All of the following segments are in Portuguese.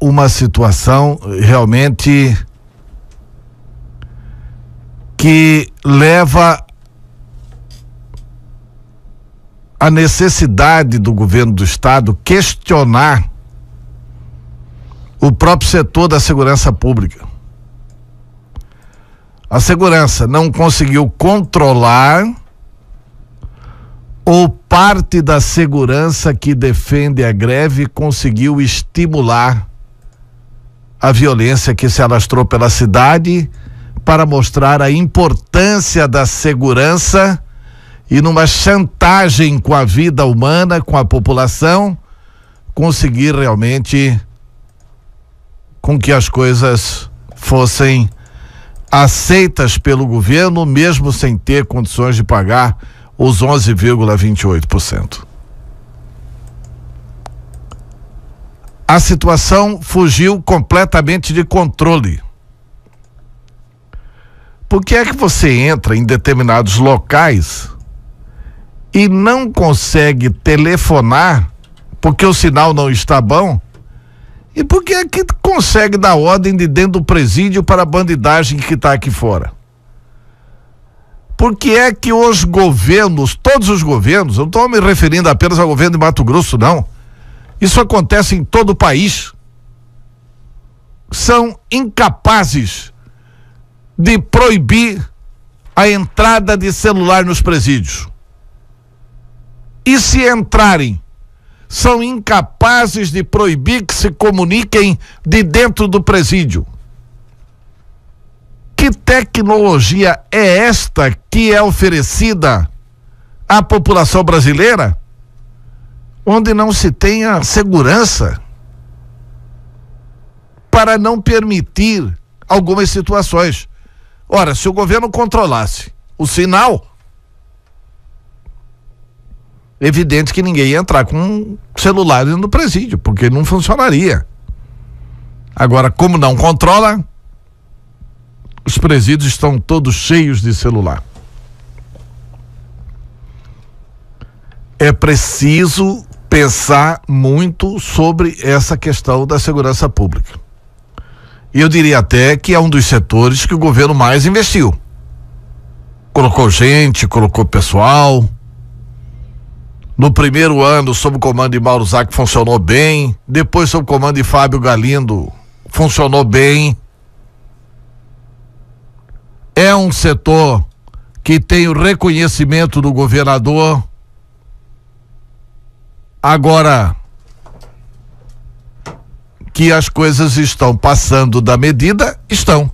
uma situação realmente que leva a necessidade do governo do estado questionar o próprio setor da segurança pública. A segurança não conseguiu controlar ou parte da segurança que defende a greve conseguiu estimular a violência que se alastrou pela cidade para mostrar a importância da segurança e numa chantagem com a vida humana, com a população, conseguir realmente com que as coisas fossem aceitas pelo governo, mesmo sem ter condições de pagar os 11,28%. a situação fugiu completamente de controle. Por que é que você entra em determinados locais e não consegue telefonar porque o sinal não está bom? E por que é que consegue dar ordem de dentro do presídio para a bandidagem que está aqui fora? Por que é que os governos, todos os governos, eu não estou me referindo apenas ao governo de Mato Grosso, não isso acontece em todo o país. São incapazes de proibir a entrada de celular nos presídios. E se entrarem, são incapazes de proibir que se comuniquem de dentro do presídio. Que tecnologia é esta que é oferecida à população brasileira? onde não se tenha segurança para não permitir algumas situações. Ora, se o governo controlasse o sinal, evidente que ninguém ia entrar com um celular no presídio, porque não funcionaria. Agora, como não controla, os presídios estão todos cheios de celular. É preciso pensar muito sobre essa questão da segurança pública. E eu diria até que é um dos setores que o governo mais investiu. Colocou gente, colocou pessoal. No primeiro ano, sob o comando de Mauro Zac, funcionou bem. Depois, sob o comando de Fábio Galindo, funcionou bem. É um setor que tem o reconhecimento do governador Agora que as coisas estão passando da medida, estão.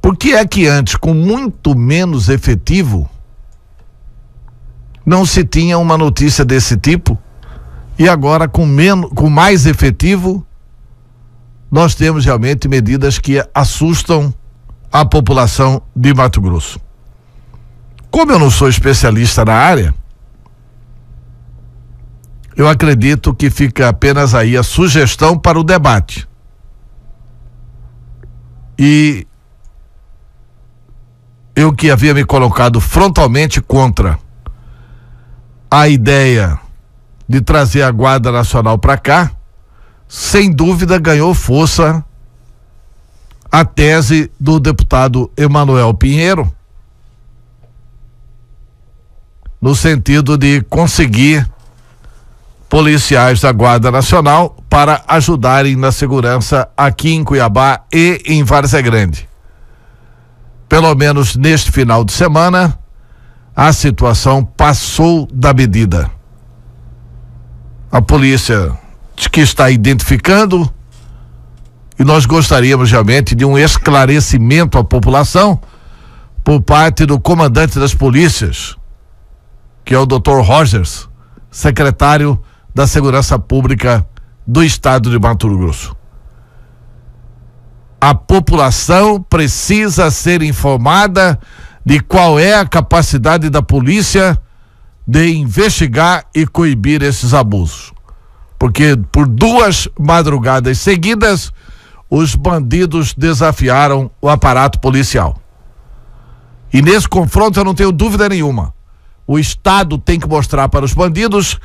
Por que é que antes, com muito menos efetivo, não se tinha uma notícia desse tipo? E agora, com, menos, com mais efetivo, nós temos realmente medidas que assustam a população de Mato Grosso. Como eu não sou especialista na área, eu acredito que fica apenas aí a sugestão para o debate. E eu que havia me colocado frontalmente contra a ideia de trazer a Guarda Nacional para cá, sem dúvida ganhou força a tese do deputado Emanuel Pinheiro, no sentido de conseguir policiais da Guarda Nacional para ajudarem na segurança aqui em Cuiabá e em Várzea Grande. Pelo menos neste final de semana, a situação passou da medida. A polícia que está identificando e nós gostaríamos realmente de um esclarecimento à população por parte do comandante das polícias que é o Dr. Rogers, secretário da Segurança Pública do Estado de Mato Grosso. A população precisa ser informada de qual é a capacidade da polícia de investigar e coibir esses abusos. Porque por duas madrugadas seguidas, os bandidos desafiaram o aparato policial. E nesse confronto eu não tenho dúvida nenhuma o Estado tem que mostrar para os bandidos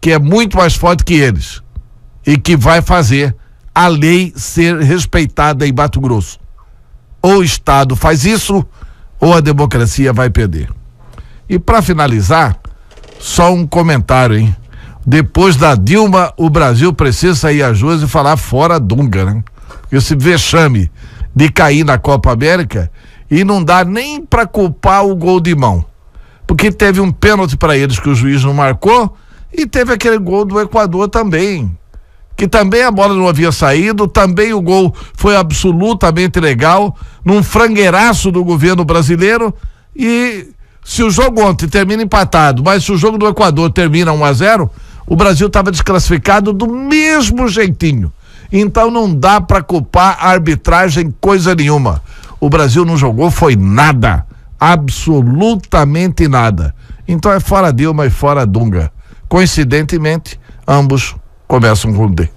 que é muito mais forte que eles e que vai fazer a lei ser respeitada em Mato Grosso. Ou o Estado faz isso, ou a democracia vai perder. E para finalizar, só um comentário, hein? Depois da Dilma, o Brasil precisa sair às ruas e falar fora Dunga, né? Esse vexame de cair na Copa América e não dá nem para culpar o gol de mão porque teve um pênalti para eles que o juiz não marcou e teve aquele gol do Equador também. Que também a bola não havia saído, também o gol foi absolutamente legal, num frangueiraço do governo brasileiro. E se o jogo ontem termina empatado, mas se o jogo do Equador termina 1 a 0 o Brasil estava desclassificado do mesmo jeitinho. Então não dá para culpar a arbitragem coisa nenhuma. O Brasil não jogou foi nada absolutamente nada. Então é fora Dilma e fora Dunga. Coincidentemente, ambos começam com D.